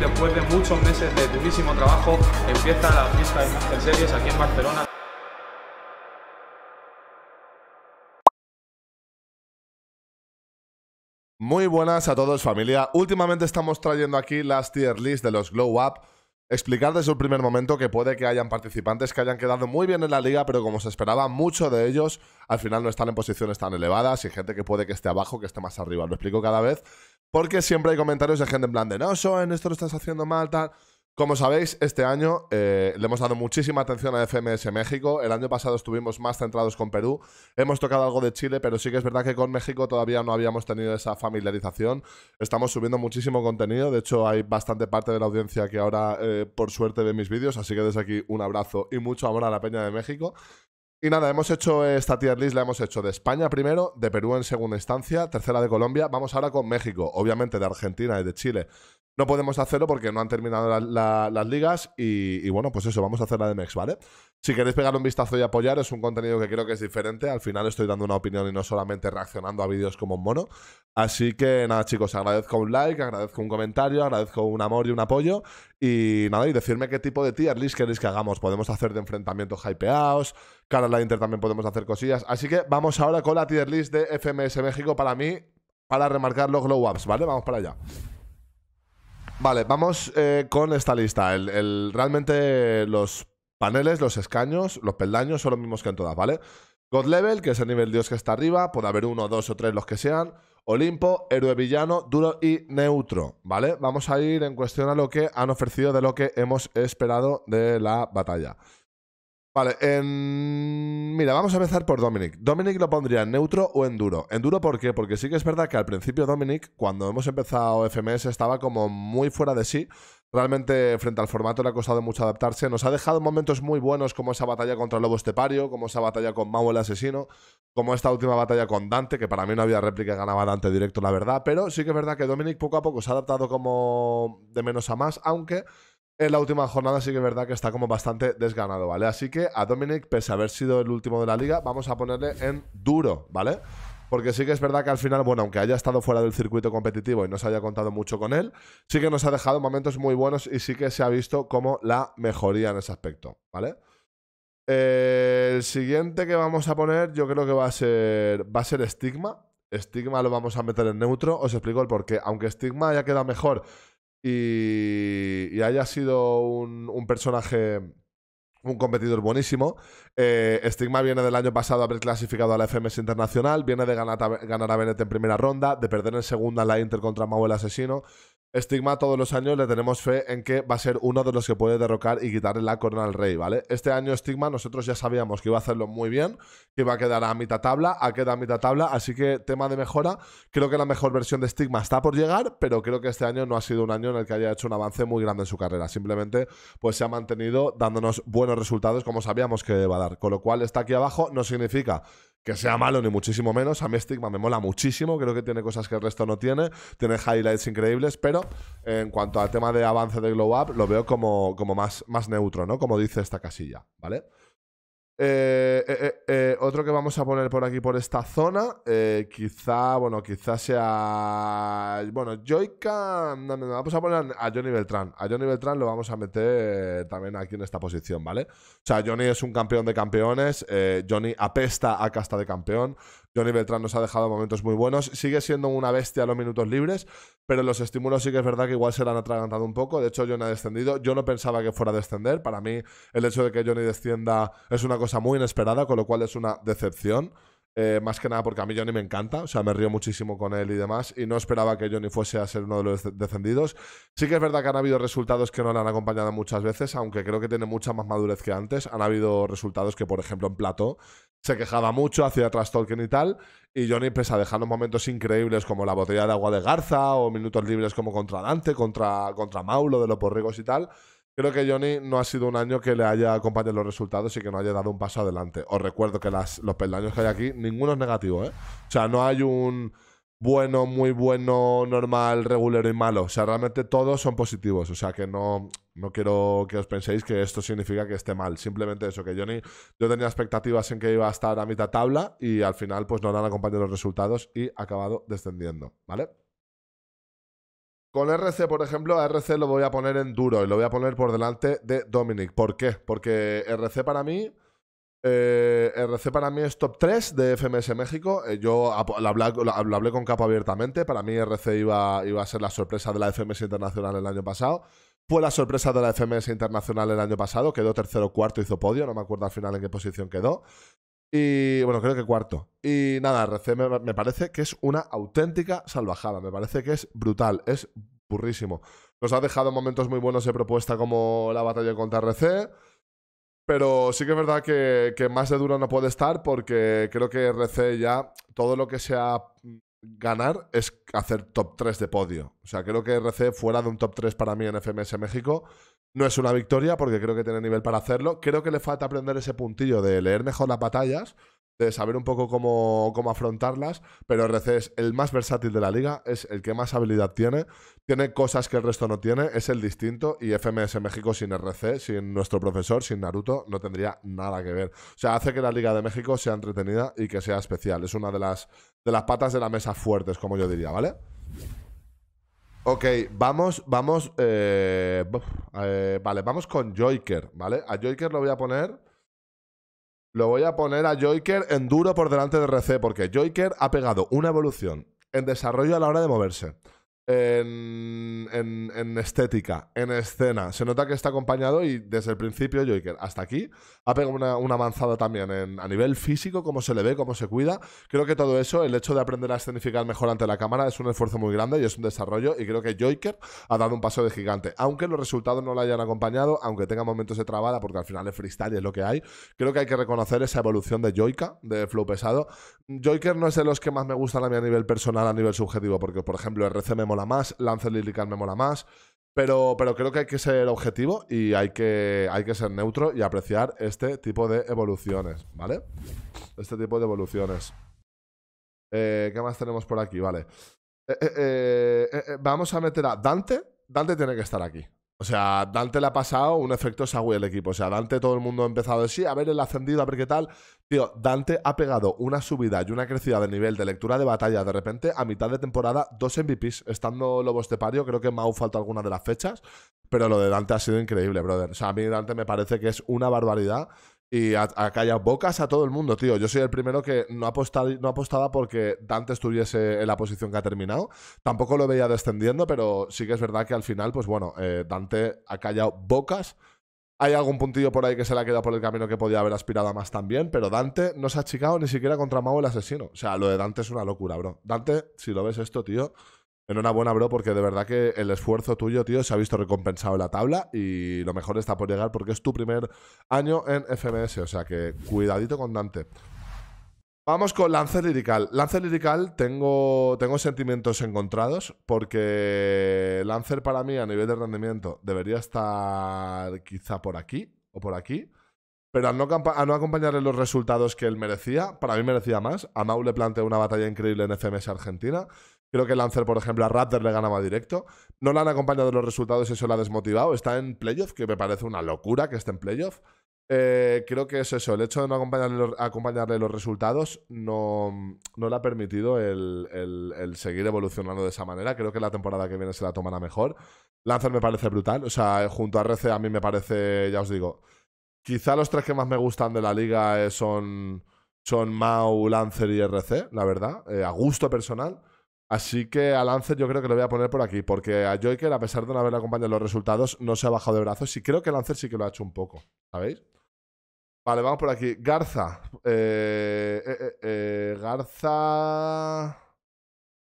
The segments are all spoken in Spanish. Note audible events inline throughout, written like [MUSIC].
después de muchos meses de durísimo trabajo, empieza la fiesta de Master Series aquí en Barcelona. Muy buenas a todos familia. Últimamente estamos trayendo aquí las tier list de los Glow Up. Explicar desde el primer momento que puede que hayan participantes que hayan quedado muy bien en la liga, pero como se esperaba, muchos de ellos al final no están en posiciones tan elevadas y gente que puede que esté abajo, que esté más arriba. Lo explico cada vez. Porque siempre hay comentarios de gente en plan de, no, en esto lo estás haciendo mal, tal. Como sabéis, este año eh, le hemos dado muchísima atención a FMS México. El año pasado estuvimos más centrados con Perú. Hemos tocado algo de Chile, pero sí que es verdad que con México todavía no habíamos tenido esa familiarización. Estamos subiendo muchísimo contenido. De hecho, hay bastante parte de la audiencia que ahora, eh, por suerte, ve mis vídeos. Así que desde aquí un abrazo y mucho amor a la Peña de México. Y nada, hemos hecho esta tier list, la hemos hecho de España primero, de Perú en segunda instancia, tercera de Colombia, vamos ahora con México, obviamente de Argentina y de Chile. No podemos hacerlo porque no han terminado las ligas y, y, bueno, pues eso, vamos a hacer la de MEX, ¿vale? Si queréis pegar un vistazo y apoyar, es un contenido que creo que es diferente. Al final estoy dando una opinión y no solamente reaccionando a vídeos como un mono. Así que nada, chicos, agradezco un like, agradezco un comentario, agradezco un amor y un apoyo. Y nada, y decirme qué tipo de tier list queréis que hagamos. Podemos hacer de enfrentamientos hypeados, cara a la Inter también podemos hacer cosillas. Así que vamos ahora con la tier list de FMS México para mí, para remarcar los glow ups, ¿vale? Vamos para allá. Vale, vamos eh, con esta lista. realmente los paneles, los escaños, los peldaños son los mismos que en todas, ¿vale? God Level, que es el nivel dios que está arriba, puede haber uno, dos o tres, los que sean. Olimpo, héroe villano, duro y neutro, ¿vale? Vamos a ir en cuestión a lo que han ofrecido de lo que hemos esperado de la batalla. Vale, en mira, vamos a empezar por Dominic. Dominic lo pondría en neutro o en duro. En duro, ¿por qué? Porque sí que es verdad que al principio Dominic, cuando hemos empezado FMS, estaba como muy fuera de sí. Realmente, frente al formato, le ha costado mucho adaptarse. Nos ha dejado momentos muy buenos, como esa batalla contra Lobo Estepario, como esa batalla con Mau el asesino, como esta última batalla con Dante, que para mí no había réplica, ganaba Dante directo, la verdad. Pero sí que es verdad que Dominic poco a poco se ha adaptado como de menos a más, aunque en la última jornada sí que es verdad que está como bastante desganado, ¿vale? Así que a Dominic, pese a haber sido el último de la liga, vamos a ponerle en duro, ¿vale? Porque sí que es verdad que al final, bueno, aunque haya estado fuera del circuito competitivo y no se haya contado mucho con él, sí que nos ha dejado momentos muy buenos y sí que se ha visto como la mejoría en ese aspecto, ¿vale? Eh, el siguiente que vamos a poner yo creo que va a ser, va a ser Stigma. Stigma lo vamos a meter en neutro. Os explico el porqué. Aunque Stigma haya quedado mejor y, haya sido un, personaje, un competidor buenísimo. Eh, Stigma viene del año pasado a haber clasificado a la FMS Internacional, viene de ganar a, ganar en primera ronda, de perder en segunda la Inter contra Mauel Asesino. Stigma todos los años le tenemos fe en que va a ser uno de los que puede derrocar y quitarle la corona al rey, ¿vale? Este año Stigma nosotros ya sabíamos que iba a hacerlo muy bien, que iba a quedar a mitad tabla, ha quedado a mitad tabla, así que tema de mejora, creo que la mejor versión de Stigma está por llegar, pero creo que este año no ha sido un año en el que haya hecho un avance muy grande en su carrera, simplemente pues se ha mantenido dándonos buenos resultados como sabíamos que iba a dar, con lo cual está aquí abajo, no significa que sea malo ni muchísimo menos. A mí Stigma me mola muchísimo, creo que tiene cosas que el resto no tiene, tiene highlights increíbles, pero en cuanto al tema de avance de Glow Up, lo veo como, como más, más neutro, ¿no? Como dice esta casilla, ¿vale? Eh, eh, eh, otro que vamos a poner por aquí, por esta zona, quizá, bueno, quizá sea... Bueno, Joica... vamos a poner a Johnny Beltrán. A Johnny Beltrán lo vamos a meter también aquí en esta posición, ¿vale? O sea, Johnny es un campeón de campeones, Johnny apesta a casta de campeón, Johnny Beltrán nos ha dejado momentos muy buenos. Sigue siendo una bestia los minutos libres, pero los estímulos sí que es verdad que igual se le han atragantado un poco. De hecho, Johnny ha descendido. Yo no pensaba que fuera a descender. Para mí, el hecho de que Johnny descienda es una cosa muy inesperada, con lo cual es una decepción. Eh, más que nada porque a mí Johnny me encanta, o sea, me río muchísimo con él y demás, y no esperaba que Johnny fuese a ser uno de los descendidos. Sí que es verdad que han habido resultados que no le han acompañado muchas veces, aunque creo que tiene mucha más madurez que antes. Han habido resultados que, por ejemplo, en Plato se quejaba mucho, hacía trastorquen y tal, y Johnny, pese a dejarnos momentos increíbles como la botella de agua de Garza o minutos libres como contra Dante, contra, contra Maulo de los Porrigos y tal, Creo que Johnny no ha sido un año que le haya acompañado los resultados y que no haya dado un paso adelante. Os recuerdo que las, los peldaños que hay aquí, ninguno es negativo, ¿eh? O sea, no hay un bueno, muy bueno, normal, regulero y malo. O sea, realmente todos son positivos. O sea, que no, no quiero que os penséis que esto significa que esté mal. Simplemente eso, que Johnny, yo tenía expectativas en que iba a estar a mitad tabla y al final pues no le han acompañado los resultados y ha acabado descendiendo, ¿vale? Con RC, por ejemplo, a RC lo voy a poner en duro y lo voy a poner por delante de Dominic. ¿Por qué? Porque RC para mí. Eh, RC para mí es top 3 de FMS México. Eh, yo lo hablé, con Capo abiertamente. Para mí RC iba, iba a ser la sorpresa de la FMS Internacional el año pasado. Fue la sorpresa de la FMS Internacional el año pasado. Quedó tercero cuarto, hizo podio. No me acuerdo al final en qué posición quedó. Y bueno, creo que cuarto. Y nada, RC me, parece que es una auténtica salvajada. Me parece que es brutal, es burrísimo. Nos ha dejado momentos muy buenos de propuesta como la batalla contra RC. Pero sí que es verdad que, que más de duro no puede estar porque creo que RC ya todo lo que sea ganar es hacer top 3 de podio. O sea, creo que RC fuera de un top 3 para mí en FMS México no es una victoria porque creo que tiene nivel para hacerlo. Creo que le falta aprender ese puntillo de leer mejor las batallas, de saber un poco cómo, afrontarlas, pero RC es el más versátil de la liga, es el que más habilidad tiene, tiene cosas que el resto no tiene, es el distinto y FMS México sin RC, sin nuestro profesor, sin Naruto, no tendría nada que ver. O sea, hace que la Liga de México sea entretenida y que sea especial. Es una de las, de las patas de la mesa fuertes, como yo diría, ¿vale? Ok, vamos, vamos. Eh, eh, vale, vamos con Joker, ¿vale? A Joker lo voy a poner. Lo voy a poner a Joker en duro por delante de RC, porque Joker ha pegado una evolución en desarrollo a la hora de moverse en, estética, en escena. Se nota que está acompañado y desde el principio Joker hasta aquí ha pegado una, avanzada también a nivel físico, cómo se le ve, cómo se cuida. Creo que todo eso, el hecho de aprender a escenificar mejor ante la cámara es un esfuerzo muy grande y es un desarrollo y creo que Joker ha dado un paso de gigante. Aunque los resultados no lo hayan acompañado, aunque tenga momentos de trabada, porque al final es freestyle es lo que hay, creo que hay que reconocer esa evolución de Joika, de Flow Pesado. Joker no es de los que más me gustan a mí a nivel personal, a nivel subjetivo, porque por ejemplo RC me más, Lancer Lilical me mola más. Pero, pero, creo que hay que ser objetivo y hay que, hay que ser neutro y apreciar este tipo de evoluciones, ¿vale? Este tipo de evoluciones. Eh, ¿Qué más tenemos por aquí? Vale. Eh, eh, vamos a meter a Dante. Dante tiene que estar aquí. O sea, Dante le ha pasado un efecto Sawi el equipo. O sea, Dante todo el mundo ha empezado a sí, a ver el ascendido, a ver qué tal. Tío, Dante ha pegado una subida y una crecida de nivel de lectura de batalla de repente a mitad de temporada, dos MVPs, estando Lobos de Pario, creo que Mau falta alguna de las fechas, pero lo de Dante ha sido increíble, brother. O sea, a mí Dante me parece que es una barbaridad. Y ha callado bocas a todo el mundo, tío. Yo soy el primero que no apostaba, no apostaba porque Dante estuviese en la posición que ha terminado. Tampoco lo veía descendiendo, pero sí que es verdad que al final, pues bueno, eh, Dante ha callado bocas. Hay algún puntillo por ahí que se le ha quedado por el camino que podía haber aspirado más también, pero Dante no se ha achicado ni siquiera contra Mago el asesino. O sea, lo de Dante es una locura, bro. Dante, si lo ves esto, tío, Enhorabuena, bro, porque de verdad que el esfuerzo tuyo, tío, se ha visto recompensado en la tabla y lo mejor está por llegar porque es tu primer año en FMS, o sea que cuidadito con Dante. Vamos con Lancer Lirical. Lancer Lirical tengo, tengo sentimientos encontrados porque Lancer para mí a nivel de rendimiento debería estar quizá por aquí o por aquí. Pero al no, a no acompañarle los resultados que él merecía, para mí merecía más. A Mau le planteó una batalla increíble en FMS Argentina. Creo que Lancer, por ejemplo, a Raptor le ganaba directo. No le han acompañado los resultados y eso lo ha desmotivado. Está en playoff, que me parece una locura que esté en playoff. Eh, creo que es eso, el hecho de no acompañarle, los, resultados no, le ha permitido el, seguir evolucionando de esa manera. Creo que la temporada que viene se la tomará mejor. Lancer me parece brutal, o sea, junto a RC a mí me parece, ya os digo, quizá los tres que más me gustan de la liga eh, son, son Mau, Lancer y RC, la verdad, eh, a gusto personal. Así que a Lancer yo creo que lo voy a poner por aquí, porque a Joyker, a pesar de no haberle acompañado los resultados, no se ha bajado de brazos y creo que Lancer sí que lo ha hecho un poco, ¿sabéis? Vale, vamos por aquí. Garza. Eh, eh, eh, Garza.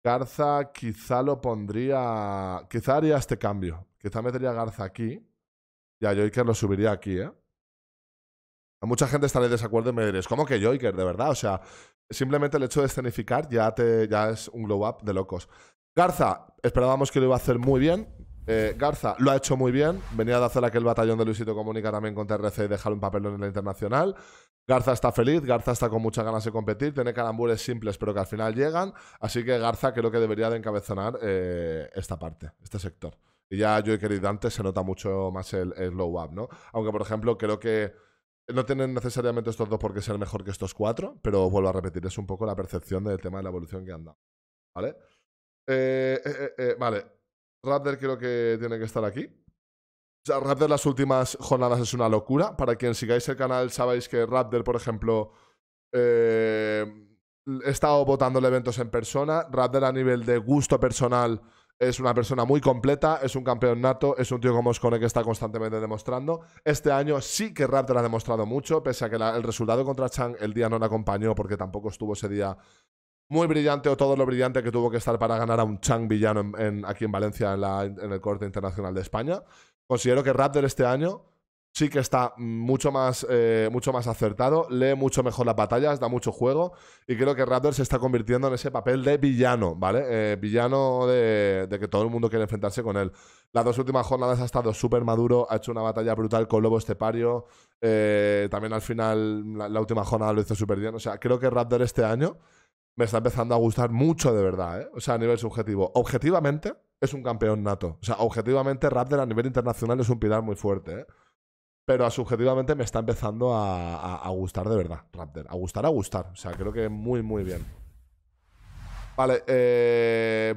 Garza quizá lo pondría... Quizá haría este cambio. Quizá metería Garza aquí. Y a Joyker lo subiría aquí, ¿eh? A mucha gente estaré en desacuerdo y me diréis, ¿cómo que Joker? De verdad, o sea, simplemente el hecho de escenificar ya, te, ya es un glow up de locos. Garza, esperábamos que lo iba a hacer muy bien. Eh, Garza lo ha hecho muy bien. Venía de hacer aquel batallón de Luisito Comunica también con TRC y dejar un papelón en la internacional. Garza está feliz, Garza está con muchas ganas de competir, tiene calambures simples pero que al final llegan, así que Garza creo que debería de encabezonar eh, esta parte, este sector. Y ya yo y Dante se nota mucho más el, el up, ¿no? Aunque por ejemplo creo que no tienen necesariamente estos dos por qué ser mejor que estos cuatro, pero vuelvo a repetir, es un poco la percepción del tema de la evolución que han dado. ¿Vale? Eh, eh, eh, eh vale. Raptor creo que tiene que estar aquí. O Raptor las últimas jornadas es una locura. Para quien sigáis el canal, sabéis que Raptor, por ejemplo, he estado votando eventos en persona. Raptor a nivel de gusto personal es una persona muy completa, es un campeón nato, es un tío como Oscone que está constantemente demostrando. Este año sí que Raptor ha demostrado mucho, pese a que el resultado contra Chang el día no le acompañó porque tampoco estuvo ese día muy brillante o todo lo brillante que tuvo que estar para ganar a un Chang villano en, aquí en Valencia en el Corte Internacional de España. Considero que Raptor este año sí que está mucho más, eh, mucho más acertado, lee mucho mejor las batallas, da mucho juego y creo que Raptor se está convirtiendo en ese papel de villano, ¿vale? Eh, villano de, que todo el mundo quiere enfrentarse con él. Las dos últimas jornadas ha estado súper maduro, ha hecho una batalla brutal con Lobo Estepario, eh, también al final la, la, última jornada lo hizo súper bien, o sea, creo que Raptor este año me está empezando a gustar mucho de verdad, ¿eh? O sea, a nivel subjetivo. Objetivamente es un campeón nato, o sea, objetivamente Raptor a nivel internacional es un pilar muy fuerte, ¿eh? Pero subjetivamente me está empezando a, gustar de verdad, Raptor. A gustar, a gustar. O sea, creo que muy, muy bien. Vale, eh,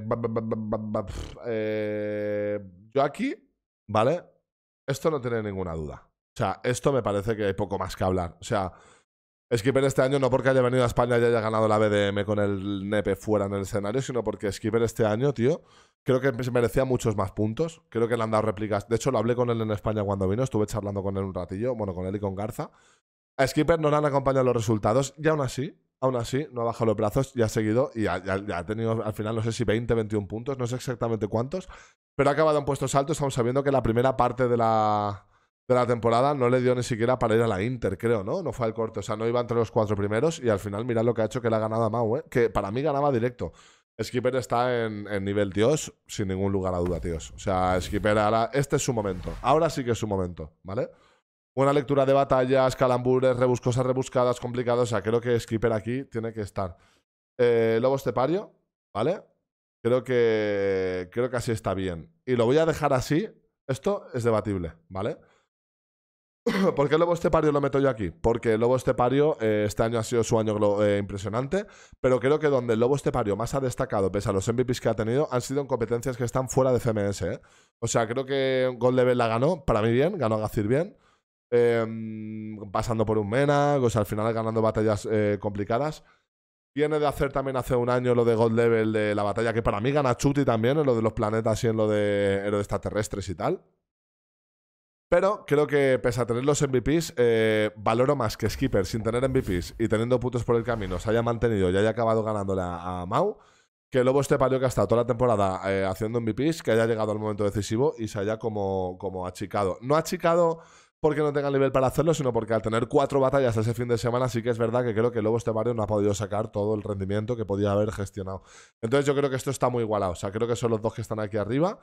eh, yo aquí, ¿vale? Esto no tiene ninguna duda. O sea, esto me parece que hay poco más que hablar. O sea, Skipper este año no porque haya venido a España y haya ganado la BDM con el nepe fuera en el escenario, sino porque Skipper este año, tío, creo que merecía muchos más puntos. Creo que le han dado réplicas. De hecho, lo hablé con él en España cuando vino, estuve charlando con él un ratillo, bueno, con él y con Garza. A Skipper no le han acompañado los resultados y aún así, aún así, no ha bajado los brazos y ha seguido y ya, ha tenido al final, no sé si 20, 21 puntos, no sé exactamente cuántos, pero ha acabado en puestos altos, Estamos sabiendo que la primera parte de la de la temporada no le dio ni siquiera para ir a la Inter, creo, ¿no? No fue al corte, o sea, no iba entre los cuatro primeros y al final mirad lo que ha hecho que le ha ganado a Mau, ¿eh? que para mí ganaba directo. Skipper está en, nivel Dios, sin ningún lugar a duda, tíos. O sea, Skipper ahora, este es su momento, ahora sí que es su momento, ¿vale? Buena lectura de batallas, calambures, rebuscosas, rebuscadas, complicadas, o sea, creo que Skipper aquí tiene que estar. Eh, Lobo Estepario, ¿vale? Creo que, creo que así está bien. Y lo voy a dejar así, esto es debatible, ¿vale? [COUGHS] ¿Por qué Lobo Estepario lo meto yo aquí? Porque Lobo Estepario eh, este año ha sido su año eh, impresionante, pero creo que donde Lobo Estepario más ha destacado, pese a los MVPs que ha tenido, han sido en competencias que están fuera de FMS. ¿eh? O sea, creo que Gold Level la ganó, para mí bien, ganó a Gacir bien, em, pasando por un Mena, o sea, al final ganando batallas complicadas. Tiene de hacer también hace un año lo de Gold Level de la batalla que para mí gana Chuti también, en lo de los planetas y en lo de, en extraterrestres y tal. Pero creo que pese a tener los MVPs, eh, valoro más que Skipper sin tener MVPs y teniendo puntos por el camino se haya mantenido y haya acabado ganándole a, Mau, que Lobo este parió que ha estado toda la temporada eh, haciendo MVPs, que haya llegado al momento decisivo y se haya como, como achicado. No ha achicado porque no tenga nivel para hacerlo, sino porque al tener cuatro batallas ese fin de semana, sí que es verdad que creo que luego este barrio no ha podido sacar todo el rendimiento que podía haber gestionado. Entonces yo creo que esto está muy igualado. O sea, creo que son los dos que están aquí arriba.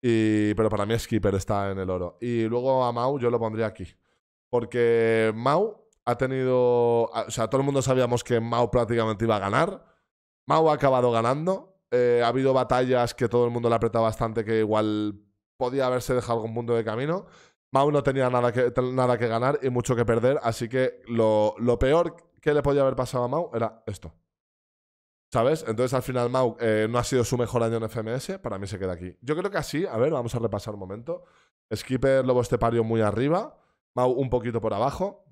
Y, pero para mí Skipper está en el oro. Y luego a Mau yo lo pondría aquí. Porque Mau ha tenido... O sea, todo el mundo sabíamos que Mau prácticamente iba a ganar. Mau ha acabado ganando. Eh, ha habido batallas que todo el mundo le apretado bastante, que igual podía haberse dejado algún punto de camino. Mau no tenía nada que, nada que ganar y mucho que perder, así que lo, peor que le podía haber pasado a Mau era esto. ¿Sabes? Entonces al final Mau eh, no ha sido su mejor año en FMS, para mí se queda aquí. Yo creo que así, a ver, vamos a repasar un momento. Skipper, Lobo Estepario muy arriba, Mau un poquito por abajo,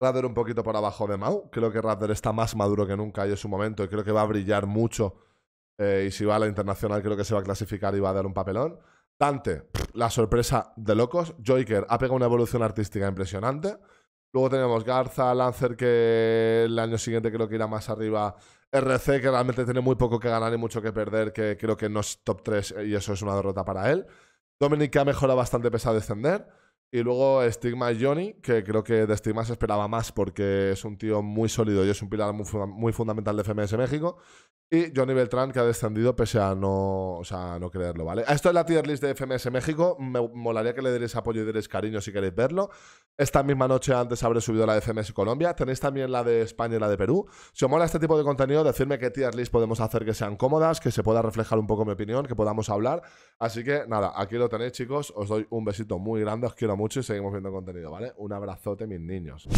Radder un poquito por abajo de Mau. Creo que Radder está más maduro que nunca y es su momento y creo que va a brillar mucho. Eh, y si va a la internacional creo que se va a clasificar y va a dar un papelón. Dante, la sorpresa de locos. Joker ha pegado una evolución artística impresionante. Luego tenemos Garza, Lancer, que el año siguiente creo que irá más arriba. RC, que realmente tiene muy poco que ganar y mucho que perder, que creo que no es top 3 eh, y eso es una derrota para él. Dominic, que ha mejorado bastante pese a descender. Y luego Stigma y Johnny, que creo que de Stigma se esperaba más porque es un tío muy sólido y es un pilar muy, muy fundamental de FMS México. Y Johnny Beltrán, que ha descendido pese a no, no creerlo, ¿vale? Esto es la tier list de FMS México. Me molaría que le dierais apoyo y deis cariño si queréis verlo. Esta misma noche antes habré subido la de FMS Colombia. Tenéis también la de España y la de Perú. Si os mola este tipo de contenido, decidme qué tier list podemos hacer que sean cómodas, que se pueda reflejar un poco mi opinión, que podamos hablar. Así que nada, aquí lo tenéis, chicos. Os doy un besito muy grande, os quiero mucho y seguimos viendo contenido, ¿vale? Un abrazote, mis niños.